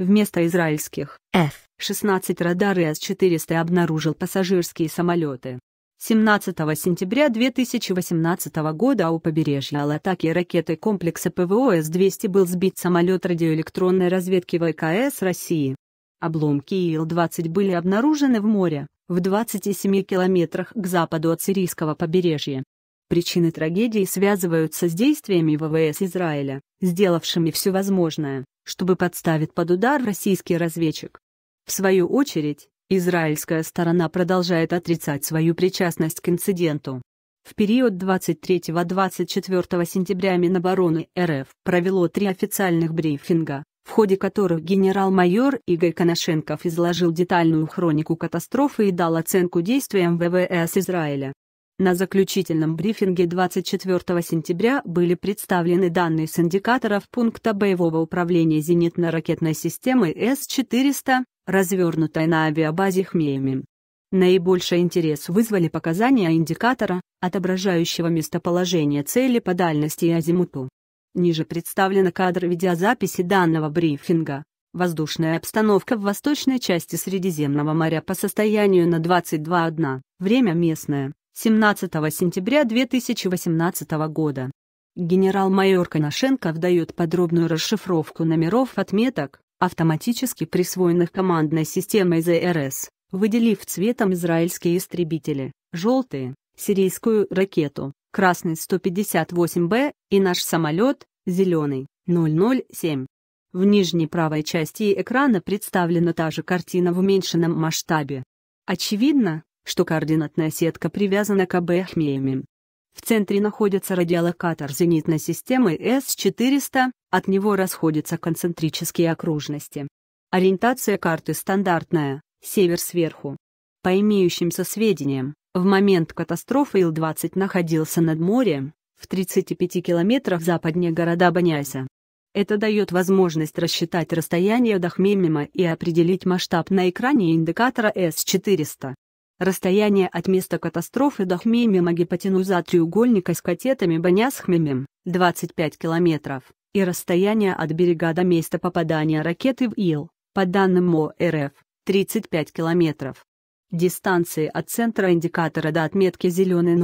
Вместо израильских F-16 радар С-400 обнаружил пассажирские самолеты. 17 сентября 2018 года у побережья Алатаки ракетой комплекса ПВО С-200 был сбит самолет радиоэлектронной разведки ВКС России. Обломки Ил-20 были обнаружены в море, в 27 километрах к западу от сирийского побережья. Причины трагедии связываются с действиями ВВС Израиля, сделавшими все возможное, чтобы подставить под удар российский разведчик. В свою очередь, израильская сторона продолжает отрицать свою причастность к инциденту. В период 23-24 сентября Минобороны РФ провело три официальных брифинга, в ходе которых генерал-майор Игорь Коношенков изложил детальную хронику катастрофы и дал оценку действиям ВВС Израиля. На заключительном брифинге 24 сентября были представлены данные с индикаторов пункта боевого управления зенитно-ракетной системы С-400, развернутой на авиабазе Хмеями. Наибольший интерес вызвали показания индикатора, отображающего местоположение цели по дальности и азимуту. Ниже представлен кадр видеозаписи данного брифинга. Воздушная обстановка в восточной части Средиземного моря по состоянию на 22.1, время местное. 17 сентября 2018 года. Генерал-майор Коношенко дает подробную расшифровку номеров отметок, автоматически присвоенных командной системой ЗРС, выделив цветом израильские истребители, желтые, сирийскую ракету, красный 158Б и наш самолет, зеленый, 007. В нижней правой части экрана представлена та же картина в уменьшенном масштабе. Очевидно, что координатная сетка привязана к АБ В центре находится радиолокатор зенитной системы С-400, от него расходятся концентрические окружности. Ориентация карты стандартная, север сверху. По имеющимся сведениям, в момент катастрофы Ил-20 находился над морем, в 35 километрах западнее города Баняйса. Это дает возможность рассчитать расстояние до Хмельнима и определить масштаб на экране индикатора С-400. Расстояние от места катастрофы до Хмеймима гипотенуза треугольника с катетами Банясхмемим – 25 километров, и расстояние от берега до места попадания ракеты в Ил, по данным ОРФ, 35 километров. Дистанции от центра индикатора до отметки зеленый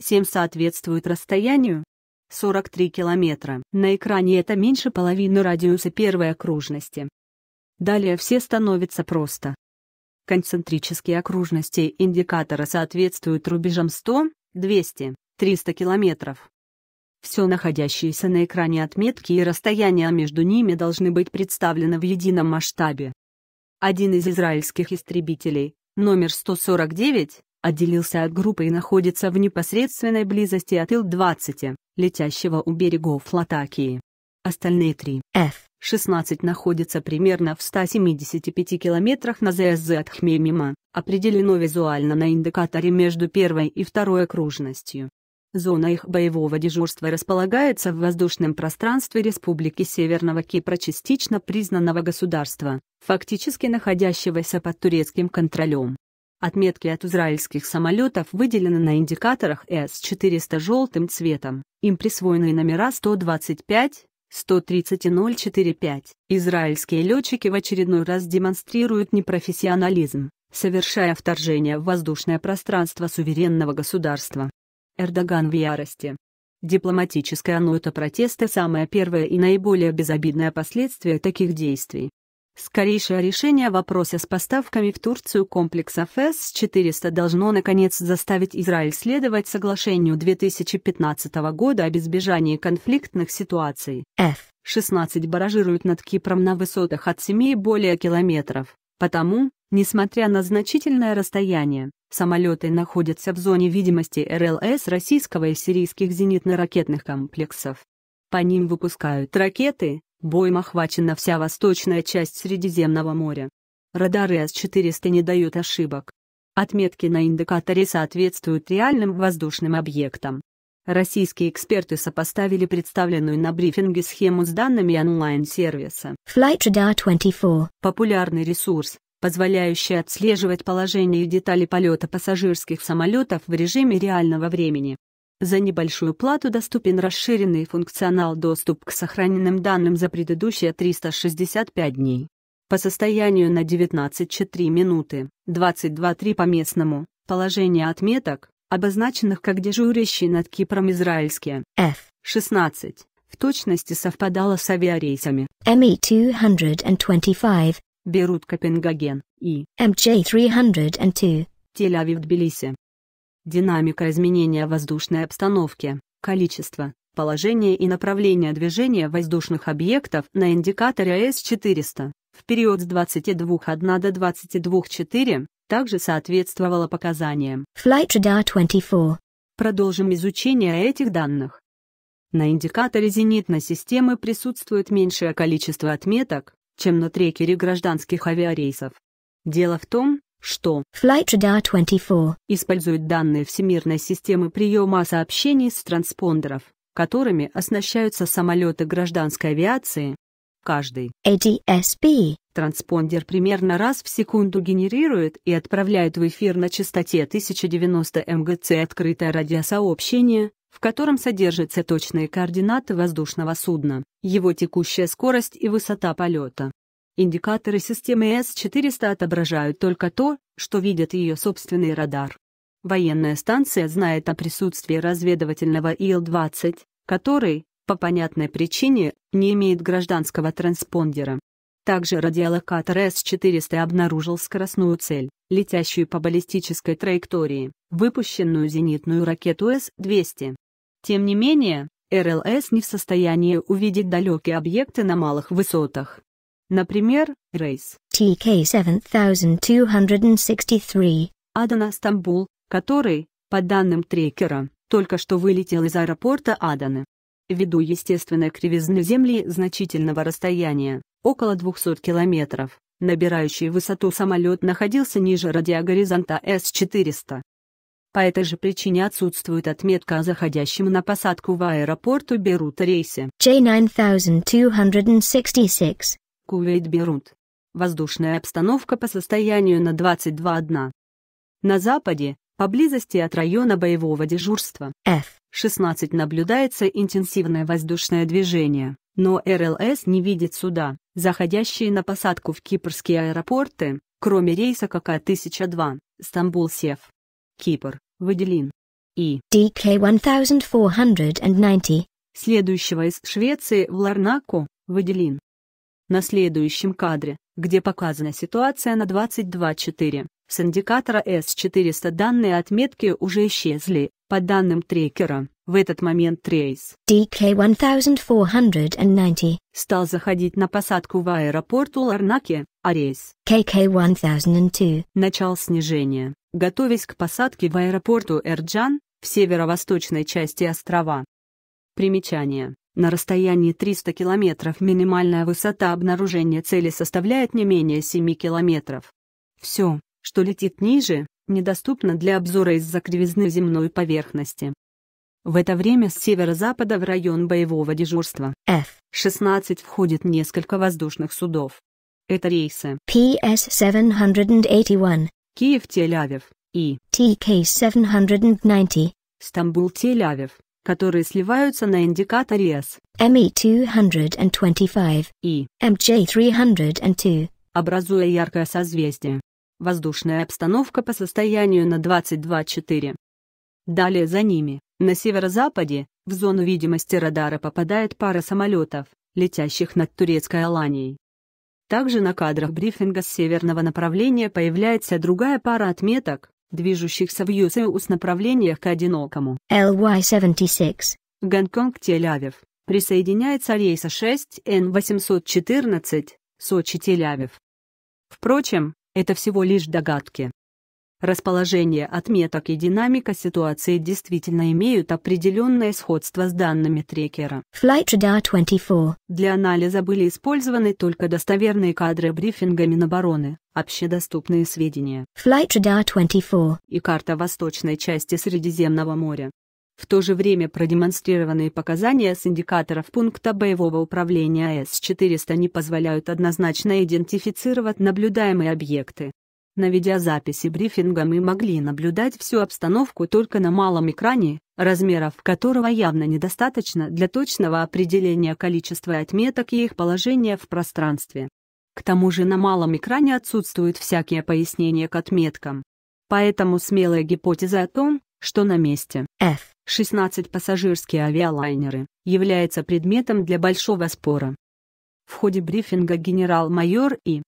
007 соответствуют расстоянию 43 километра. На экране это меньше половины радиуса первой окружности. Далее все становится просто. Концентрические окружности индикатора соответствуют рубежам 100, 200, 300 километров. Все находящиеся на экране отметки и расстояния между ними должны быть представлены в едином масштабе. Один из израильских истребителей, номер 149, отделился от группы и находится в непосредственной близости от Ил-20, летящего у берегов Латакии. Остальные три F 16 находится примерно в 175 километрах на ЗСЗ от Хмеймима, определено визуально на индикаторе между первой и второй окружностью. Зона их боевого дежурства располагается в воздушном пространстве Республики Северного Кипра частично признанного государства, фактически находящегося под турецким контролем. Отметки от израильских самолетов выделены на индикаторах С-400 желтым цветом, им присвоены номера 125, 130.045. Израильские летчики в очередной раз демонстрируют непрофессионализм, совершая вторжение в воздушное пространство суверенного государства. Эрдоган в ярости. Дипломатическая нота протеста – самое первое и наиболее безобидное последствие таких действий. Скорейшее решение о вопросе с поставками в Турцию комплекса фс 400 должно, наконец, заставить Израиль следовать соглашению 2015 года об избежании конфликтных ситуаций. F-16 баражируют над Кипром на высотах от 7 и более километров, потому, несмотря на значительное расстояние, самолеты находятся в зоне видимости РЛС российского и сирийских зенитно-ракетных комплексов. По ним выпускают ракеты, Боем охвачена вся восточная часть Средиземного моря. Радары С-400 не дают ошибок. Отметки на индикаторе соответствуют реальным воздушным объектам. Российские эксперты сопоставили представленную на брифинге схему с данными онлайн-сервиса FlightRadar24, популярный ресурс, позволяющий отслеживать положение и детали полета пассажирских самолетов в режиме реального времени. За небольшую плату доступен расширенный функционал доступ к сохраненным данным за предыдущие 365 дней. По состоянию на 19.3 минуты, 22.3 по местному, положение отметок, обозначенных как дежурящие над Кипром израильские F-16, в точности совпадало с авиарейсами ME-225, Берут-Копенгаген и MJ-302, Тель-Авив-Тбилиси. Динамика изменения воздушной обстановки, количество, положение и направление движения воздушных объектов на индикаторе С-400 в период с 22.1 до 22.4 также соответствовало показаниям. Flight Radar 24. Продолжим изучение этих данных. На индикаторе зенитной системы присутствует меньшее количество отметок, чем на трекере гражданских авиарейсов. Дело в том, что FlightRadar24 использует данные Всемирной системы приема сообщений с транспондеров, которыми оснащаются самолеты гражданской авиации. Каждый ADSB транспондер примерно раз в секунду генерирует и отправляет в эфир на частоте 1090 МГц открытое радиосообщение, в котором содержатся точные координаты воздушного судна, его текущая скорость и высота полета. Индикаторы системы С-400 отображают только то, что видит ее собственный радар. Военная станция знает о присутствии разведывательного Ил-20, который, по понятной причине, не имеет гражданского транспондера. Также радиолокатор С-400 обнаружил скоростную цель, летящую по баллистической траектории, выпущенную зенитную ракету С-200. Тем не менее, РЛС не в состоянии увидеть далекие объекты на малых высотах. Например, рейс TK7263 Адана Стамбул, который, по данным трекера, только что вылетел из аэропорта Аданы. Ввиду естественной кривизны Земли значительного расстояния, около 200 километров, набирающий высоту самолет находился ниже радиогоризонта С-400. По этой же причине отсутствует отметка о заходящем на посадку в аэропорту Берута рейсе. J9266 Кувейт-Берут. Воздушная обстановка по состоянию на 22-1. На западе, поблизости от района боевого дежурства F-16 наблюдается интенсивное воздушное движение, но РЛС не видит суда, заходящие на посадку в кипрские аэропорты, кроме рейса КК-1002, Стамбул-Сев. Кипр, Ваделин. И DK-1490, следующего из Швеции в Ларнаку, Ваделин на следующем кадре, где показана ситуация на 22.4. С индикатора S400 данные отметки уже исчезли, по данным трекера. В этот момент рейс DK1490 стал заходить на посадку в аэропорт Уларнаки, а рейс KK1002 начал снижение, готовясь к посадке в аэропорту Эрджан, в северо-восточной части острова. Примечание. На расстоянии 300 километров минимальная высота обнаружения цели составляет не менее 7 километров. Все, что летит ниже, недоступно для обзора из-за кривизны земной поверхности. В это время с северо-запада в район боевого дежурства F-16 входит несколько воздушных судов. Это рейсы PS-781, Киев-Тель-Авив и TK-790, Стамбул-Тель-Авив которые сливаются на индикаторе S ME225 и MJ302, образуя яркое созвездие. Воздушная обстановка по состоянию на 22 Далее за ними, на северо-западе, в зону видимости радара попадает пара самолетов, летящих над турецкой Аланией. Также на кадрах брифинга с северного направления появляется другая пара отметок, движущихся в ЮСУС направлениях к одинокому. LY-76. Гонконг-Тель-Авив. Присоединяется рейса 6Н814, Сочи-Тель-Авив. Впрочем, это всего лишь догадки. Расположение отметок и динамика ситуации действительно имеют определенное сходство с данными трекера. Flight Radar 24. Для анализа были использованы только достоверные кадры брифинга Минобороны, общедоступные сведения Flight Radar 24. и карта восточной части Средиземного моря. В то же время продемонстрированные показания с индикаторов пункта боевого управления С-400 не позволяют однозначно идентифицировать наблюдаемые объекты. На видеозаписи брифинга мы могли наблюдать всю обстановку только на малом экране, размеров которого явно недостаточно для точного определения количества отметок и их положения в пространстве. К тому же на малом экране отсутствуют всякие пояснения к отметкам. Поэтому смелая гипотеза о том, что на месте F-16 пассажирские авиалайнеры является предметом для большого спора. В ходе брифинга генерал-майор И.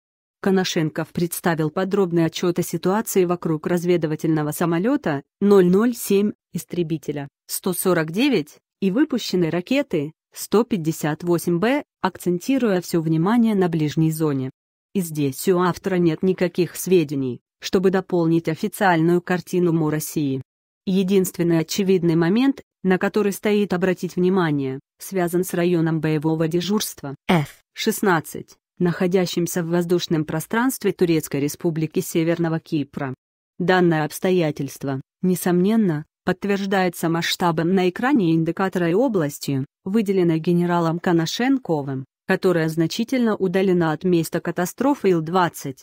Коношенков представил подробный отчет о ситуации вокруг разведывательного самолета 007 истребителя 149 и выпущенной ракеты 158Б, акцентируя все внимание на ближней зоне. И здесь у автора нет никаких сведений, чтобы дополнить официальную картину МУ России. Единственный очевидный момент, на который стоит обратить внимание, связан с районом боевого дежурства F-16 находящимся в воздушном пространстве Турецкой Республики Северного Кипра. Данное обстоятельство, несомненно, подтверждается масштабом на экране индикатора и областью, выделенной генералом Коношенковым, которая значительно удалена от места катастрофы Ил-20.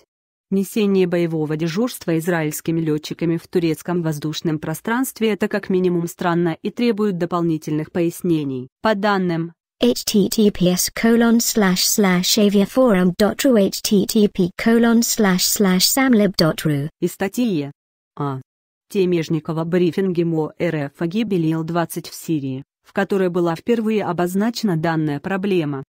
Несение боевого дежурства израильскими летчиками в турецком воздушном пространстве это как минимум странно и требует дополнительных пояснений. По данным, https colon slash slash avia http colon slash slash samlib.ru и статьи А. Темежникова брифинге МО РФ о гибели Ил-20 в Сирии, в которой была впервые обозначена данная проблема.